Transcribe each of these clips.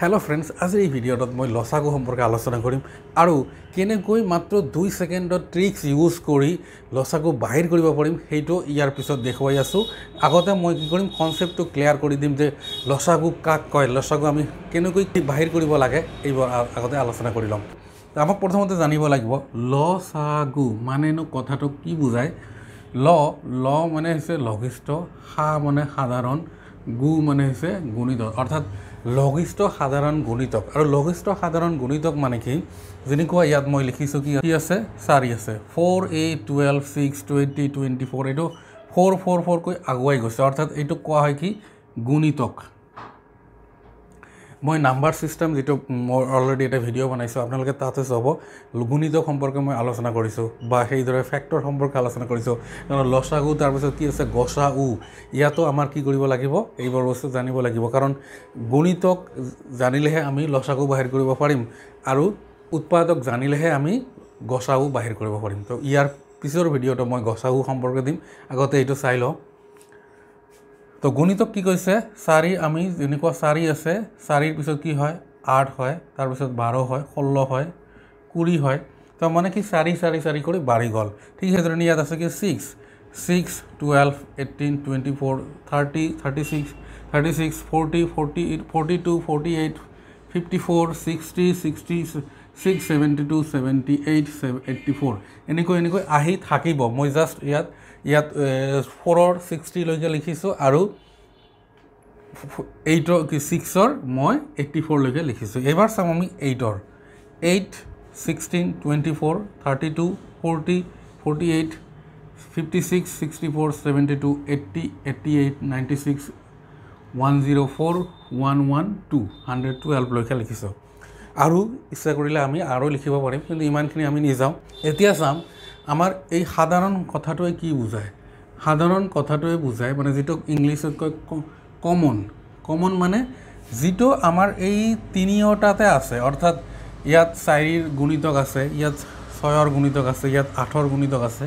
hello' friends আজিৰ এই ভিডিঅ'টোত মই লচাগু সম্পৰ্কে আলোচনা কৰিম আৰু কেনেকৈ মাত্ৰ দুই ছেকেণ্ডত ট্ৰিক্স ইউজ কৰি লচাগু বাহিৰ কৰিব পাৰিম সেইটো ইয়াৰ পিছত দেখুৱাই আছোঁ আগতে মই কি কৰিম কনচেপ্টটো ক্লিয়াৰ কৰি দিম যে লচাগু কাক কয় লচাগু আমি কেনেকৈ কি বাহিৰ কৰিব লাগে এইবোৰ আগতে আলোচনা কৰি ল'ম আমাক প্ৰথমতে জানিব লাগিব লচাগু মানেনো কথাটো কি বুজায় ল ল মানে হৈছে লঘিষ্ঠ সা মানে সাধাৰণ গু মানে হৈছে গুণিত অৰ্থাৎ লঘিষ্ঠ সাধাৰণ গুণিতক আৰু লঘিষ্ঠ সাধাৰণ গুণিতক মানে কি যেনেকুৱা ইয়াত মই লিখিছোঁ কি আছে চাৰি আছে ফ'ৰ এ twelve six twenty twenty four এইটো ফ'ৰ ফ'ৰ ফ'ৰকৈ আগুৱাই গৈছে অৰ্থাৎ এইটোক কোৱা হয় কি গুণিতক মই নাম্বাৰ ছিষ্টেম যিটো মই অলৰেডি এটা ভিডিঅ' বনাইছোঁ আপোনালোকে তাতে চাব গুণিত সম্পৰ্কে মই আলোচনা কৰিছোঁ বা সেইদৰে ফেক্টৰ সম্পৰ্কে আলোচনা কৰিছোঁ কাৰণ লচা গু তাৰপিছত কি আছে গছা উ ইয়াতো আমাৰ কি কৰিব লাগিব এইবোৰ বস্তু জানিব লাগিব কাৰণ গুণিতক জানিলেহে আমি লচা গু বাহিৰ কৰিব পাৰিম আৰু উৎপাদক জানিলেহে আমি গছা গছাও বাহিৰ কৰিব পাৰিম তো ইয়াৰ পিছৰ ভিডিঅ'টো মই গছা গছাও সম্পৰ্কে দিম আগতে এইটো চাই লওঁ তো গণিতক কি কৈছে চাৰি আমি যেনেকুৱা চাৰি আছে চাৰিৰ পিছত কি হয় আঠ হয় তাৰপিছত বাৰ হয় ষোল্ল হয় কুৰি হয় তো মানে কি চাৰি চাৰি চাৰি কৰি বাঢ়ি গ'ল ঠিক সেইধৰণে ইয়াত আছে কি six six twelve eighteen twenty four thirty thirty six thirty six forty forty eight forty two forty eight fifty four sixty sixty six seventy two seventy eight ছে এইটটি ফ'ৰ এনেকৈ এনেকৈ আহি থাকিব মই জাষ্ট ইয়াত ইয়াত ফ'ৰৰ ছিক্সটিলৈকে লিখিছোঁ আৰু এইটৰ কি ছিক্সৰ মই এইট্টি ফ'ৰলৈকে লিখিছোঁ এইবাৰ চাম আমি এইটৰ eight sixteen twenty four thirty two forty forty eight fifty six sixty four seventy two eighty eighty eight ninety six one zero' four one one two hundred টুৱেলভলৈকে লিখিছোঁ আৰু ইচ্ছা কৰিলে আমি আৰু লিখিব পাৰিম কিন্তু ইমানখিনি আমি নিজাওঁ এতিয়া চাম আমাৰ এই সাধাৰণ কথাটোৱে কি বুজায় সাধাৰণ কথাটোৱে বুজায় মানে যিটো ইংলিছত কয় কমন কমন মানে যিটো আমাৰ এই তিনিওটাতে আছে অৰ্থাৎ ইয়াত চাৰিৰ গুণিতক আছে ইয়াত ছয়ৰ গুণিতক আছে ইয়াত আঠৰ গুণিতক আছে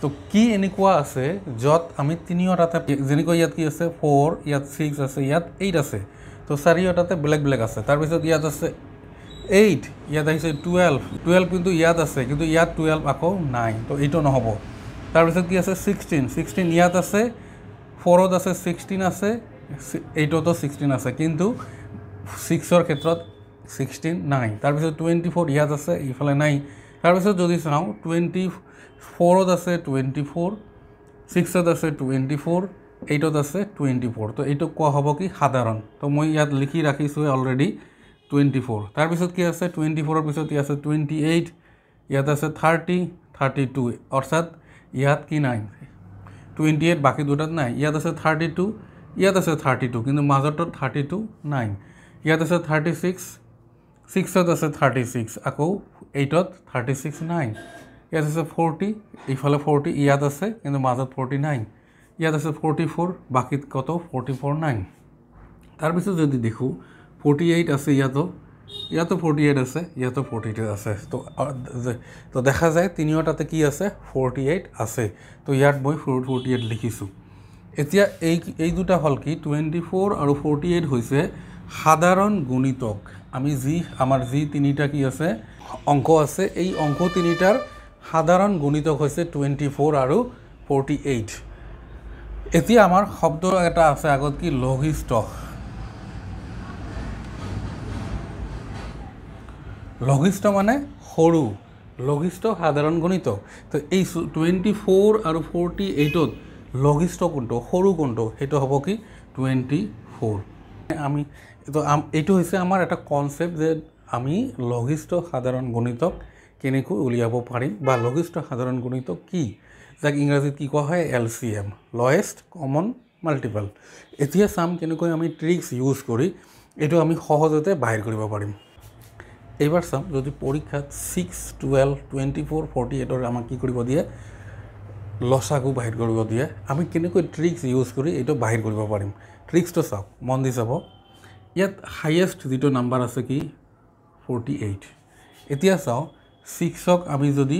তো কি এনেকুৱা আছে য'ত আমি তিনিওটাতে যেনেকৈ ইয়াত কি আছে ফ'ৰ ইয়াত ছিক্স আছে ইয়াত এইট আছে তো চাৰিওটাতে বেলেগ বেলেগ আছে তাৰপিছত ইয়াত আছে এইট ইয়াত আহিছে টুৱেলভ টুৱেলভ কিন্তু ইয়াত আছে কিন্তু ইয়াত টুৱেল্ভ আকৌ নাই তো এইটো নহ'ব তাৰপিছত কি আছে ছিক্সটিন ছিক্সটিন ইয়াত আছে ফ'ৰত আছে ছিক্সটিন আছে এইটতো ছিক্সটিন আছে কিন্তু ছিক্সৰ ক্ষেত্ৰত ছিক্সটিন নাই তাৰপিছত টুৱেণ্টি ফ'ৰ ইয়াত আছে ইফালে নাই তাৰপিছত যদি চাওঁ টুৱেণ্টি ফ'ৰত আছে টুৱেণ্টি ফ'ৰ ছিক্সত আছে টুৱেণ্টি ফ'ৰ এইটত আছে টুৱেণ্টি ফ'ৰ তো এইটো কোৱা হ'ব কি সাধাৰণ তো মই ইয়াত লিখি ৰাখিছোঁ অলৰেডি টুৱেণ্টি ফ'ৰ তাৰপিছত কি আছে টুৱেণ্টি ফ'ৰৰ পিছত ই আছে টুৱেণ্টি এইট ইয়াত আছে থাৰ্টি থাৰ্টি টু অৰ্থাৎ ইয়াত কি নাই এইট বাকী দুটাত নাই ইয়াত আছে থাৰ্টি টু ইয়াত আছে থাৰ্টি টু কিন্তু মাজত থাৰ্টি টু নাই ইয়াত আছে থাৰ্টি ছিক্স ছিক্সত আছে থাৰ্টি ছিক্স আকৌ এইটত থাৰ্টি ছিক্স নাই ইয়াত আছে ফ'ৰ্টি ইফালে ফৰ্টি ইয়াত আছে কিন্তু মাজত ফ'ৰ্টি 49 ইয়াত আছে ফ'ৰ্টি ফ'ৰ বাকীত কত 44 নাই তাৰ পিছত যদি দেখোঁ ফৰ্টি এইট আছে ইয়াতো ইয়াতো ফৰ্টি এইট আছে ইয়াতো ফৰ্টি টু আছে তো তো দেখা যায় তিনিওটাতে কি আছে ফৰ্টি এইট আছে তো ইয়াত মই ফৰ্টি এইট লিখিছোঁ এতিয়া এই এই দুটা হ'ল কি টুৱেণ্টি ফ'ৰ আৰু ফৰ্টি এইট হৈছে সাধাৰণ গুণিতক আমি যি আমাৰ যি তিনিটা কি আছে অংক আছে এই অংক তিনিটাৰ সাধাৰণ গুণিতক হৈছে টুৱেণ্টি ফ'ৰ আৰু ফৰ্টি এইট এতিয়া আমাৰ শব্দ এটা আছে আগত কি লঘিষ্ঠ লঘিষ্ঠ মানে সৰু লঘিষ্ঠ সাধাৰণ গণিত তো এই টুৱেণ্টি ফ'ৰ আৰু ফৰ্টি এইটত লঘিষ্ঠ কোনটো সৰু কোনটো সেইটো হ'ব কি টুৱেণ্টি ফ'ৰ আমি তো এইটো হৈছে আমাৰ এটা কনচেপ্ট যে আমি লঘিষ্ঠ সাধাৰণ গণিতক কেনেকৈ উলিয়াব পাৰিম বা লঘিষ্ঠ সাধাৰণ গণিতক কি যাক ইংৰাজীত কি কোৱা হয় L C M lowest common multiple এতিয়া চাম কেনেকৈ আমি ট্ৰিক্স ইউজ কৰি এইটো আমি সহজতে বাহিৰ কৰিব পাৰিম এইবাৰ চাম যদি পৰীক্ষাত six twelve twenty four forty এইটৰ আমাক কি কৰিব দিয়ে লচাকো বাহিৰ কৰিব দিয়ে আমি কেনেকৈ ট্ৰিক্স ইউজ কৰি এইটো বাহিৰ কৰিব পাৰিম ট্ৰিক্সটো চাওক মন দি চাব ইয়াত হায়েষ্ট যিটো নাম্বাৰ আছে কি ফৰ্টি এইট এতিয়া চাওঁ ছিক্সক আমি যদি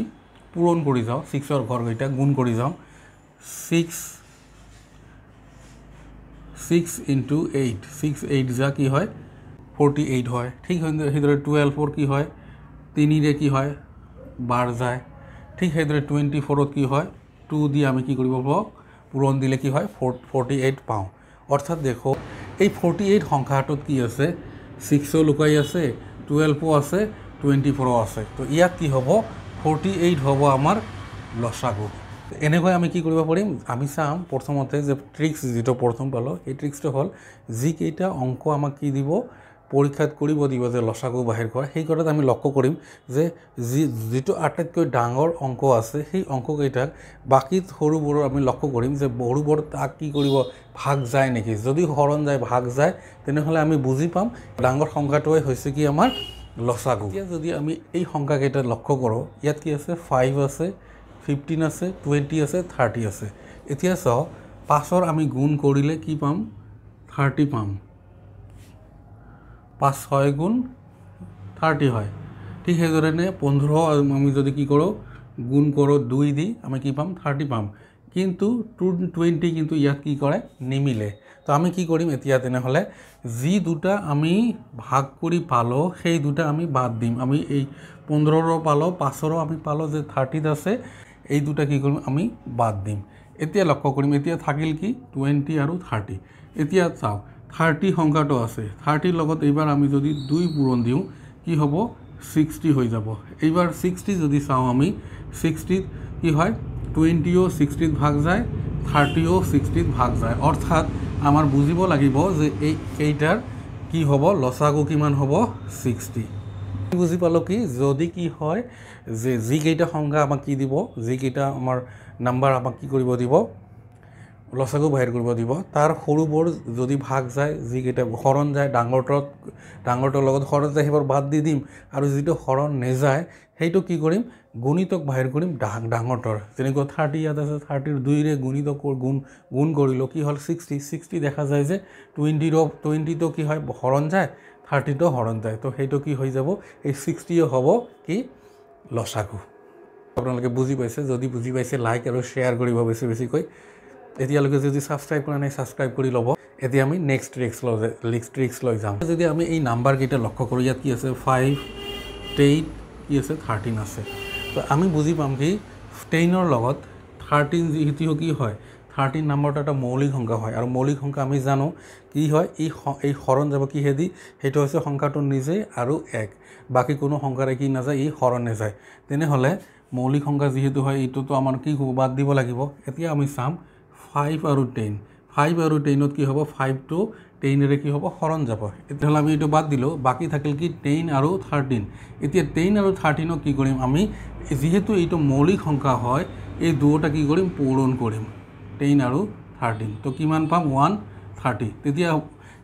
পূৰণ কৰি যাওঁ ছিক্সৰ ঘৰকেইটা গুণ কৰি যাওঁ six six into eight six eight যা কি হয় ফৰ্টি এইট হয় ঠিক সেইদৰে টুৱেলভৰ কি হয় তিনিৰে কি হয় বাৰ যায় ঠিক সেইদৰে টুৱেণ্টি ফ'ৰত কি হয় টু দি আমি কি কৰিব পাৰোঁ পূৰণ দিলে কি হয় ফ'ৰ ফৰ্টি এইট পাওঁ অৰ্থাৎ দেখোঁ এই ফৰ্টি এইট সংখ্যাটোত কি আছে ছিক্সো লুকাই আছে টুৱেলভো আছে টুৱেণ্টি ফ'ৰো আছে তো ইয়াত কি হ'ব ফৰ্টি এইট হ'ব আমাৰ লচাগু এনেকৈ আমি কি কৰিব পাৰিম আমি চাম প্ৰথমতে যে ট্ৰিক্স যিটো প্ৰথম পালোঁ সেই ট্ৰিক্সটো হ'ল যিকেইটা অংক আমাক কি দিব পৰীক্ষাত কৰিব দিব যে লচাগু বাহিৰ কৰা সেই কথাটো আমি লক্ষ্য কৰিম যে যি যিটো আটাইতকৈ ডাঙৰ অংক আছে সেই অংককেইটাক বাকী সৰুবোৰৰ আমি লক্ষ্য কৰিম যে সৰুবোৰ তাক কি কৰিব ভাগ যায় নেকি যদি হৰণ যায় ভাগ যায় তেনেহ'লে আমি বুজি পাম ডাঙৰ সংখ্যাটোৱে হৈছে কি আমাৰ লচাগু এতিয়া যদি আমি এই সংখ্যাকেইটা লক্ষ্য কৰোঁ ইয়াত কি আছে ফাইভ আছে ফিফটিন আছে টুৱেণ্টি আছে থাৰ্টি আছে এতিয়া চাওঁ পাঁচৰ আমি গুণ কৰিলে কি পাম থাৰ্টি পাম পাঁচ ছয় গুণ থাৰ্টি হয় ঠিক সেইধৰণে পোন্ধৰ আমি যদি কি কৰোঁ গুণ কৰোঁ দুই দি আমি কি পাম থাৰ্টি পাম কিন্তু টু টুৱেণ্টি কিন্তু ইয়াত কি কৰে নিমিলে তো আমি কি কৰিম এতিয়া তেনেহ'লে যি দুটা আমি ভাগ কৰি পালোঁ সেই দুটা আমি বাদ দিম আমি এই পোন্ধৰৰ পালোঁ পাঁচৰো আমি পালোঁ যে থাৰ্টিত আছে এই দুটা কি কৰিম আমি বাদ দিম এতিয়া লক্ষ্য কৰিম এতিয়া থাকিল কি টুৱেণ্টি আৰু থাৰ্টি এতিয়া চাওক থাৰ্টি সংখ্যাটো আছে থাৰ্টিৰ লগত এইবাৰ আমি যদি দুই পূৰণ দিওঁ কি হ'ব ছিক্সটি হৈ যাব এইবাৰ ছিক্সটি যদি চাওঁ আমি ছিক্সটিত কি হয় টুৱেণ্টিও ছিক্সটিত ভাগ যায় থাৰ্টিও ছিক্সটিত ভাগ যায় অৰ্থাৎ আমাৰ বুজিব লাগিব যে এই কেইটাৰ কি হ'ব লচাগু কিমান হ'ব ছিক্সটি বুজি পালোঁ কি যদি কি হয় যে যিকেইটা সংজ্ঞা আমাক কি দিব যিকেইটা আমাৰ নাম্বাৰ আমাক কি কৰিব দিব লচাকো বাহিৰ কৰিব দিব তাৰ সৰুবোৰ যদি ভাগ যায় যিকেইটা শৰণ যায় ডাঙৰ ডাঙৰ ডাঙৰটোৰ লগত শৰণ যায় সেইবোৰ বাদ দি দিম আৰু যিটো শৰণ নেযায় সেইটো কি কৰিম গুণিতক বাহিৰ কৰিম ডা ডাঙৰ তৰ যেনেকুৱা থাৰ্টি ইয়াত আছে থাৰ্টিৰ দুইৰে গুণিতক গুণ গুণ কৰিলোঁ কি হ'ল ছিক্সটি ছিক্সটি দেখা যায় যে টুৱেণ্টিৰ টুৱেণ্টিটো কি হয় শৰণ যায় থাৰ্টিটো শৰণ যায় তো সেইটো কি হৈ যাব এই ছিক্সটিয়ে হ'ব কি লচাগু আপোনালোকে বুজি পাইছে যদি বুজি পাইছে লাইক আৰু শ্বেয়াৰ কৰিব বেছি বেছিকৈ এতিয়ালৈকে যদি ছাবস্ক্ৰাইব কৰা নাই ছাবস্ক্ৰাইব কৰি ল'ব এতিয়া আমি নেক্সট ট্ৰিক্স লৈ নেক্সট ট্ৰিক্স লৈ যাম যদি আমি এই নাম্বাৰকেইটা লক্ষ্য কৰোঁ ইয়াত কি আছে ফাইভ টেইট কি আছে থাৰ্টিন আছে তো আমি বুজি পাম কি টেইনৰ লগত থাৰ্টিন যিহেতু কি হয় থাৰ্টিন নাম্বাৰটো এটা মৌলিক সংখ্যা হয় আৰু মৌলিক সংখ্যা আমি জানো কি হয় এই এই শৰণ যাব কিহেদি সেইটো হৈছে সংখ্যাটো নিজে আৰু এক বাকী কোনো সংখ্যাৰে কি নাযায় এই শৰণে যায় তেনেহ'লে মৌলিক সংখ্যা যিহেতু হয় এইটোতো আমাৰ কি বাদ দিব লাগিব এতিয়া আমি চাম ফাইভ আৰু টেন ফাইভ আৰু টেনত কি হ'ব ফাইভ টু টেনেৰে কি হ'ব শৰণ যাব তেতিয়াহ'লে আমি এইটো বাদ দিলোঁ বাকী থাকিল কি টেন আৰু থাৰ্টিন এতিয়া টেন আৰু থাৰ্টিনক কি কৰিম আমি যিহেতু এইটো মৌলিক সংখ্যা হয় এই দুয়োটা কি কৰিম পূৰণ কৰিম টেন আৰু থাৰ্টিন তো কিমান পাম ওৱান থাৰ্টি তেতিয়া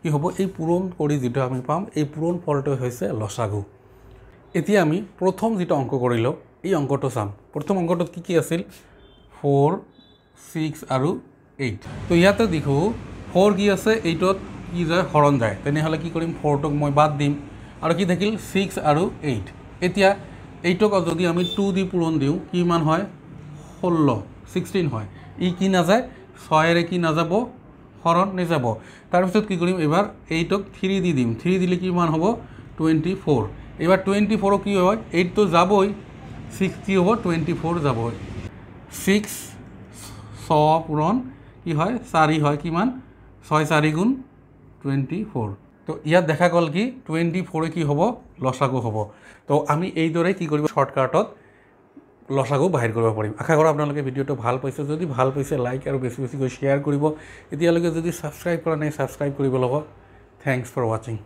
কি হ'ব এই পূৰণ কৰি যিটো আমি পাম এই পূৰণ ফলটো হৈছে লচাগু এতিয়া আমি প্ৰথম যিটো অংক কৰিলোঁ এই অংকটো চাম প্ৰথম অংকটোত কি কি আছিল ফ'ৰ ছিক্স আৰু এইট তো ইয়াতে দেখো ফোর কি আছে এইটত কি যায় হরণ যায় তেনহলে কি করিম ফোরটক মই বাদ দিম আর কি থাকিল সিক্স আর এইট এতিয়া এইটক যদি আমি টু দি পূরণ দিও কি মান হয় ষোল্ল সিক্সটিন হয় ই কি না যায় ছয়েরে কি না যাব হরণ নে যাব তারপর কি করিম এবার এইটক থ্রি দি দিম থ্রি দিলে কি মান হব টুয়েন্টি ফোর এবার টুয়েন্টি ফোর কি হয় এইট তো যাবই সিক্স হব টুয়েন্টি ফোর যাবই সিক্স ছ পূরণ কি হয় চাৰি হয় কিমান ছয় চাৰি গুণ টুৱেণ্টি ফ'ৰ তো ইয়াত দেখা গ'ল কি টুৱেণ্টি ফ'ৰে কি হ'ব লচাগু হ'ব তো আমি এইদৰে কি কৰিব শ্বৰ্টকাটত লচাগু বাহিৰ কৰিব পাৰিম আশা কৰোঁ আপোনালোকে ভিডিঅ'টো ভাল পাইছে যদি ভাল পাইছে লাইক আৰু বেছি বেছিকৈ শ্বেয়াৰ কৰিব এতিয়ালৈকে যদি ছাবস্ক্ৰাইব কৰা নাই ছাবস্ক্ৰাইব কৰিব লগ থেংকছ ফৰ ৱাচিং